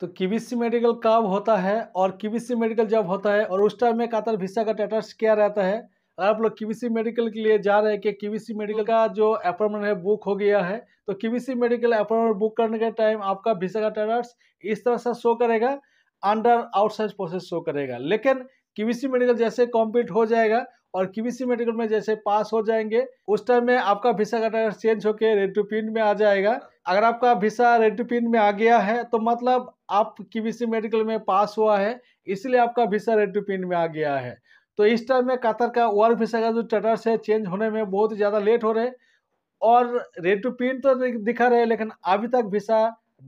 तो कीबीसी मेडिकल कब होता है और कीबीसी मेडिकल जब होता है और उस टाइम में कातर भिस्सा का टेटर्स क्या रहता है अगर आप लोग कीबीसी मेडिकल के लिए जा रहे हैं कि कीबीसी मेडिकल का जो अपॉइंटमेंट है बुक हो गया है तो कीबीसी मेडिकल अपॉइंटमेंट बुक करने के टाइम आपका भिस्सा का टेटर्स इस तरह से शो करेगा अंडर आउटसाइड प्रोसेस शो करेगा लेकिन कीबीसी मेडिकल जैसे कॉम्प्लीट हो जाएगा और केबीसी मेडिकल में जैसे पास हो जाएंगे उस टाइम में आपका भिसा का चेंज होकर रेड टू पिन में आ जाएगा अगर आपका भिसा रेड टू पिन में आ गया है तो मतलब आप केबीसी मेडिकल में पास हुआ है इसलिए आपका भिसा रेड टू पिन में आ गया है तो इस टाइम में कतर का वर्क भिसा का जो स्टेटस है चेंज होने में बहुत ज़्यादा लेट हो रहे हैं और रेड टू पिन तो दिखा रहे हैं लेकिन अभी तक भिसा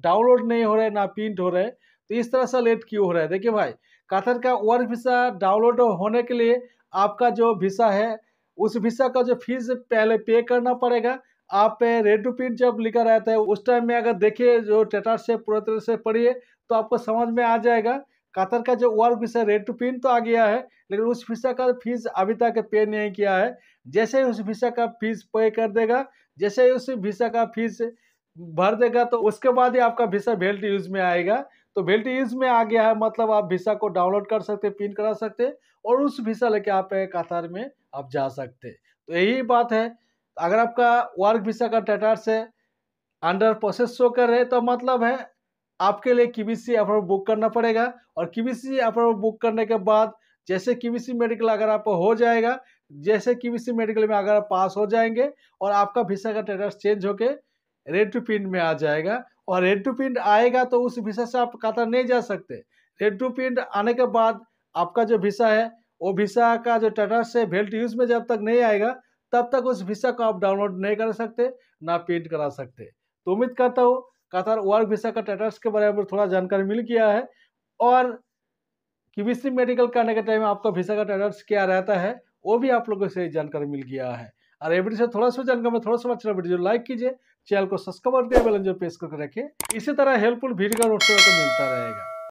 डाउनलोड नहीं हो रहे ना प्रिंट हो रहे तो इस तरह से लेट क्यों हो रहा है देखिए भाई कतर का वर्क भिसा डाउनलोड होने के लिए आपका जो भिसा है उस भिसा का जो फीस पहले पे करना पड़ेगा आप रेड टू पिन जब लिखा रहता है उस टाइम में अगर देखिए जो टेटार से पूरा तरह से पढ़िए तो आपको समझ में आ जाएगा कतर का जो work visa ready to print तो आ गया है लेकिन उस वीसा का फीस अभी तक पे नहीं किया है जैसे ही उस वीसा का फीस पे कर देगा जैसे ही उस भिसा का फीस भर देगा तो उसके बाद ही आपका भिसा वेल्ट यूज में आएगा तो वेल्टीज में आ गया है मतलब आप वीसा को डाउनलोड कर सकते हैं पिन करा सकते और उस वीसा लेके आप कतार में आप जा सकते तो यही बात है अगर आपका वर्क वीसा का टैटार्स है अंडर प्रोसेस शो कर रहे तो मतलब है आपके लिए की बी बुक करना पड़ेगा और कीबीसी अप्रूव बुक करने के बाद जैसे कीबीसी मेडिकल अगर आप हो जाएगा जैसे कीबीसी मेडिकल में अगर आप पास हो जाएंगे और आपका वीसा का स्टेटस चेंज होकर रेड टू पिन में आ जाएगा और रेड टू प्रिंट आएगा तो उस भिसा से आप कतर नहीं जा सकते रेड टू प्रिंट आने के बाद आपका जो भिसा है वो भिसा का जो टाटा है वेल्ट यूज़ में जब तक नहीं आएगा तब तक उस भिसा को आप डाउनलोड नहीं कर सकते ना प्रिंट करा सकते तो उम्मीद करता हूँ कतर वर्क भिसा का स्टेटस के बारे में थोड़ा जानकारी मिल गया है और केमिस्ट्री मेडिकल करने के टाइम आपका भिसा का स्टेटस क्या रहता है वो भी आप लोगों से जानकारी मिल गया है और ये वीडियो से थोड़ा सा जानकर मैं थोड़ा सा अच्छा वीडियो लाइक कीजिए चैनल को सब्सक्राइब करके बेल आइकन प्रेस करके रखें इसी तरह हेल्पफुल वीडियो का नोटिफिकेशन मिलता रहेगा